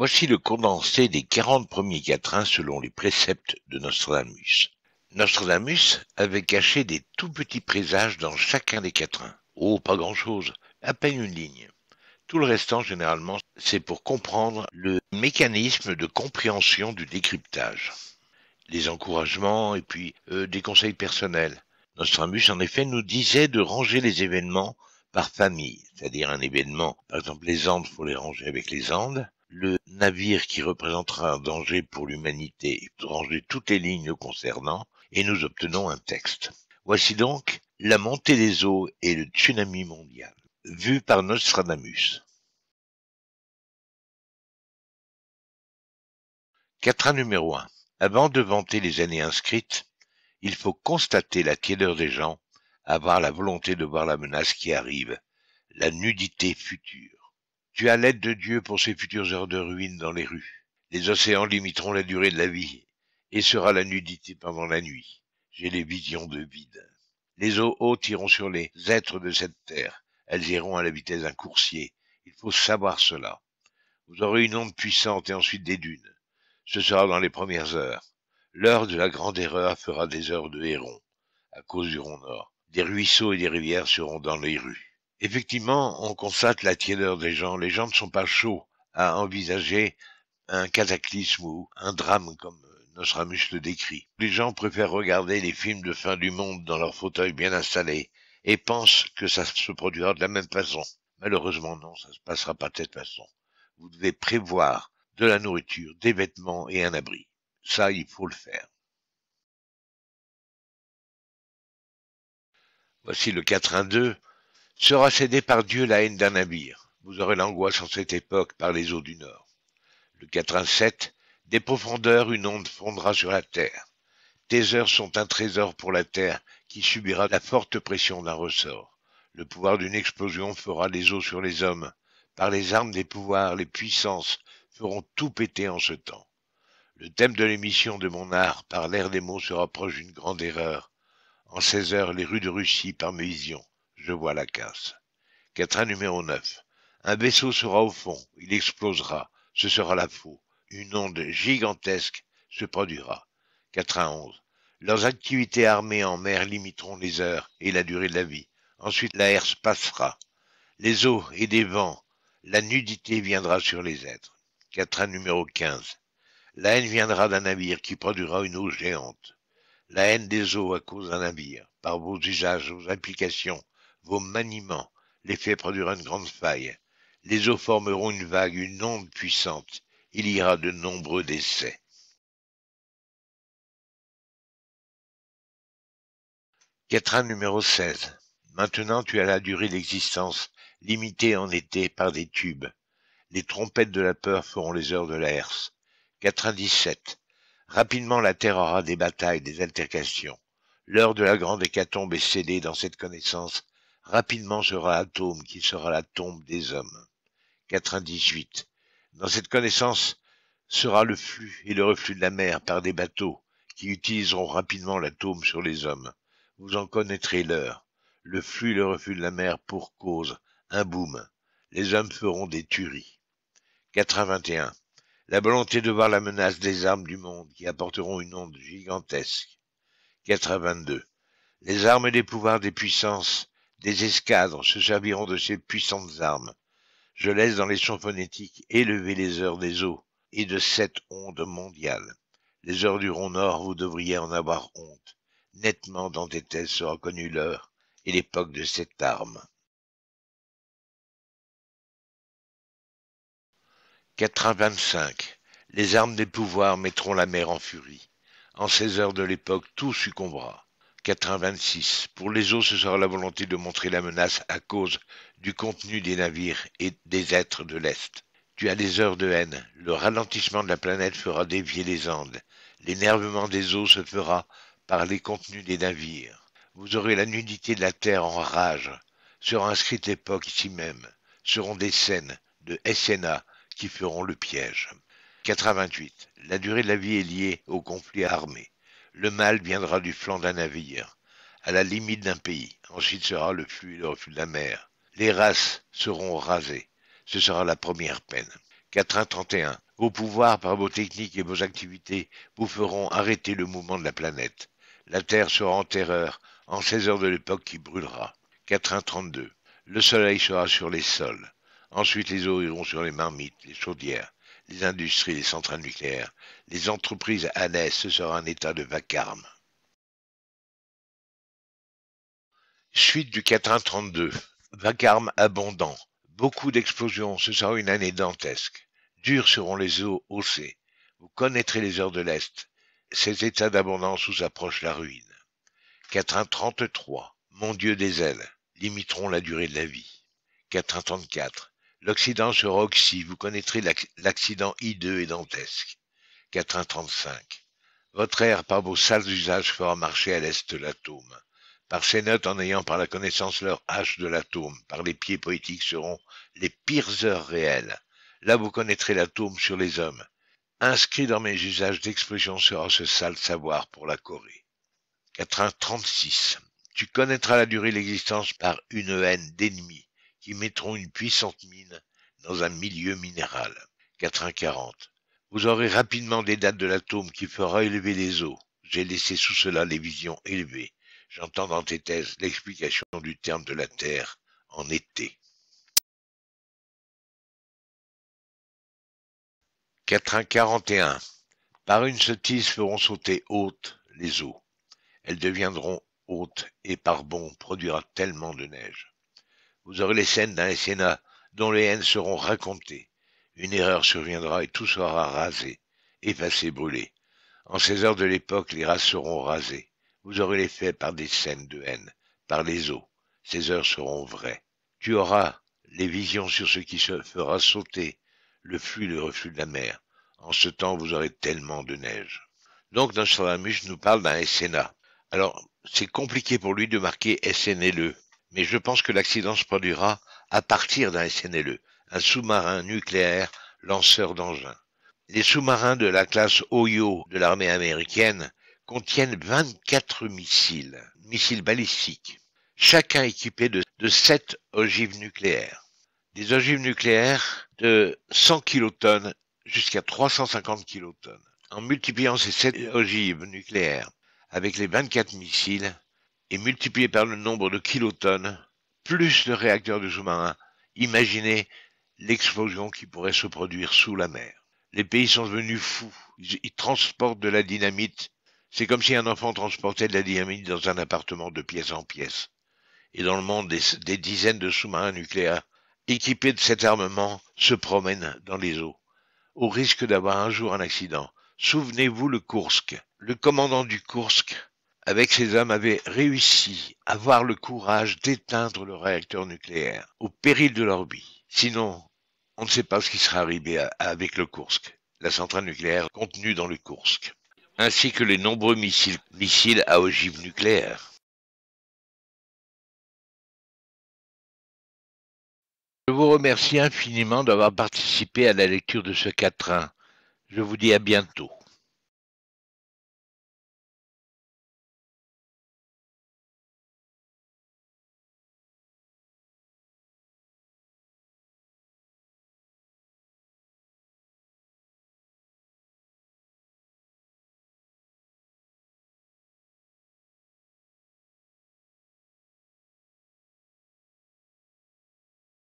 Voici le condensé des 40 premiers quatrains selon les préceptes de Nostradamus. Nostradamus avait caché des tout petits présages dans chacun des quatrains. Oh, pas grand-chose, à peine une ligne. Tout le restant, généralement, c'est pour comprendre le mécanisme de compréhension du décryptage. Les encouragements et puis euh, des conseils personnels. Nostradamus, en effet, nous disait de ranger les événements par famille, c'est-à-dire un événement, par exemple les Andes, faut les ranger avec les Andes, le navire qui représentera un danger pour l'humanité ranger toutes les lignes concernant et nous obtenons un texte. Voici donc la montée des eaux et le tsunami mondial, vu par Nostradamus. Quatrain numéro 1. Avant de vanter les années inscrites, il faut constater la tiédeur des gens, avoir la volonté de voir la menace qui arrive, la nudité future. Tu as l'aide de Dieu pour ces futures heures de ruine dans les rues. Les océans limiteront la durée de la vie, et sera la nudité pendant la nuit. J'ai les visions de vide. Les eaux hautes iront sur les êtres de cette terre. Elles iront à la vitesse d'un coursier. Il faut savoir cela. Vous aurez une onde puissante et ensuite des dunes. Ce sera dans les premières heures. L'heure de la grande erreur fera des heures de héron, à cause du rond nord. Des ruisseaux et des rivières seront dans les rues effectivement, on constate la tiédeur des gens. Les gens ne sont pas chauds à envisager un cataclysme ou un drame comme Nostramus le décrit. Les gens préfèrent regarder les films de fin du monde dans leur fauteuil bien installé et pensent que ça se produira de la même façon. Malheureusement, non, ça ne se passera pas de cette façon. Vous devez prévoir de la nourriture, des vêtements et un abri. Ça, il faut le faire. Voici le 4-1-2 sera cédée par Dieu la haine d'un navire. Vous aurez l'angoisse en cette époque par les eaux du Nord. Le 87, des profondeurs, une onde fondra sur la terre. Tes heures sont un trésor pour la terre qui subira la forte pression d'un ressort. Le pouvoir d'une explosion fera les eaux sur les hommes. Par les armes des pouvoirs, les puissances feront tout péter en ce temps. Le thème de l'émission de mon art par l'air des mots se rapproche d'une grande erreur. En seize heures, les rues de Russie par visions. Je vois la casse. Quatrain numéro 9. Un vaisseau sera au fond, il explosera, ce sera la faux. Une onde gigantesque se produira. 11 « Leurs activités armées en mer limiteront les heures et la durée de la vie. Ensuite, la se passera. Les eaux et des vents, la nudité viendra sur les êtres. 4 numéro 15. La haine viendra d'un navire qui produira une eau géante. La haine des eaux à cause d'un navire, par vos usages, vos applications, vos maniements, L'effet produira une grande faille. Les eaux formeront une vague, une onde puissante. Il y aura de nombreux décès. Quatrain numéro 16. Maintenant tu as la durée d'existence, limitée en été par des tubes. Les trompettes de la peur feront les heures de la herse. 97. Rapidement la terre aura des batailles, des altercations. L'heure de la grande hécatombe est cédée dans cette connaissance rapidement sera atome qui sera la tombe des hommes. 98. Dans cette connaissance sera le flux et le reflux de la mer par des bateaux qui utiliseront rapidement l'atome sur les hommes. Vous en connaîtrez l'heure. Le flux et le reflux de la mer pour cause, un boom. Les hommes feront des tueries. 81. La volonté de voir la menace des armes du monde qui apporteront une onde gigantesque. 82. Les armes et les pouvoirs des puissances des escadres se serviront de ces puissantes armes. Je laisse dans les sons phonétiques élever les heures des eaux et de cette onde mondiale. Les heures du rond nord, vous devriez en avoir honte. Nettement dans tes thèses sera connue l'heure et l'époque de cette arme. vingt-cinq. Les armes des pouvoirs mettront la mer en furie. En ces heures de l'époque, tout succombera. 86. Pour les eaux, ce sera la volonté de montrer la menace à cause du contenu des navires et des êtres de l'Est. Tu as des heures de haine. Le ralentissement de la planète fera dévier les Andes. L'énervement des eaux se fera par les contenus des navires. Vous aurez la nudité de la terre en rage. Sera inscrite l'époque ici même. Seront des scènes de SNA qui feront le piège. 88. La durée de la vie est liée au conflit armé. Le mal viendra du flanc d'un navire, à la limite d'un pays. Ensuite sera le flux et le reflux de la mer. Les races seront rasées. Ce sera la première peine. 431. Vos pouvoirs par vos techniques et vos activités vous feront arrêter le mouvement de la planète. La Terre sera en terreur en 16 heures de l'époque qui brûlera. 432. Le soleil sera sur les sols. Ensuite les eaux iront sur les marmites, les chaudières les industries, les centrales nucléaires, les entreprises l'est, ce sera un état de vacarme. Suite du 4 vacarme abondant, beaucoup d'explosions, ce sera une année dantesque. Dures seront les eaux haussées, vous connaîtrez les heures de l'Est, Ces états d'abondance vous approchent la ruine. 4 mon Dieu des ailes, limiteront la durée de la vie. 4 L'Occident sera oxy, vous connaîtrez l'accident hideux et dantesque. Quatre-in-trente-cinq. Votre air, par vos sales usages, fera marcher à l'est l'atome. Par ses notes, en ayant par la connaissance leur hache de l'atome, par les pieds poétiques seront les pires heures réelles. Là, vous connaîtrez l'atome sur les hommes. Inscrit dans mes usages d'expression sera ce sale savoir pour la Corée. Quatre-in-trente-six. Tu connaîtras la durée de l'existence par une haine d'ennemis qui mettront une puissante mine dans un milieu minéral. 440. Vous aurez rapidement des dates de l'atome qui fera élever les eaux. J'ai laissé sous cela les visions élevées. J'entends dans tes thèses l'explication du terme de la Terre en été. 441. Par une sottise feront sauter hautes les eaux. Elles deviendront hautes et par bon produira tellement de neige. Vous aurez les scènes d'un les dont les haines seront racontées. Une erreur surviendra et tout sera rasé, effacé, brûlé. En ces heures de l'époque, les races seront rasées. Vous aurez les faits par des scènes de haine, par les eaux. Ces heures seront vraies. Tu auras les visions sur ce qui se fera sauter, le flux et le reflux de la mer. En ce temps, vous aurez tellement de neige. Donc Nostradamus nous parle d'un SNA. Alors, c'est compliqué pour lui de marquer SNLE, mais je pense que l'accident se produira à partir d'un SNLE, un sous-marin nucléaire lanceur d'engins. Les sous-marins de la classe OYO de l'armée américaine contiennent 24 missiles, missiles balistiques, chacun équipé de, de 7 ogives nucléaires. Des ogives nucléaires de 100 kilotonnes jusqu'à 350 kilotonnes. En multipliant ces 7 ogives nucléaires avec les 24 missiles, et multiplié par le nombre de kilotonnes, plus le réacteur de sous-marin, imaginez l'explosion qui pourrait se produire sous la mer. Les pays sont devenus fous. Ils, transportent de la dynamite. C'est comme si un enfant transportait de la dynamite dans un appartement de pièce en pièce. Et dans le monde, des, des dizaines de sous-marins nucléaires équipés de cet armement se promènent dans les eaux, au risque d'avoir un jour un accident. Souvenez-vous le Kursk. Le commandant du Kursk avec ces hommes, avaient réussi à avoir le courage d'éteindre le réacteur nucléaire, au péril de leur vie. Sinon, on ne sait pas ce qui sera arrivé avec le Kursk, la centrale nucléaire contenue dans le Kursk, ainsi que les nombreux missiles, missiles à ogive nucléaire. Je vous remercie infiniment d'avoir participé à la lecture de ce quatrain. Je vous dis à bientôt.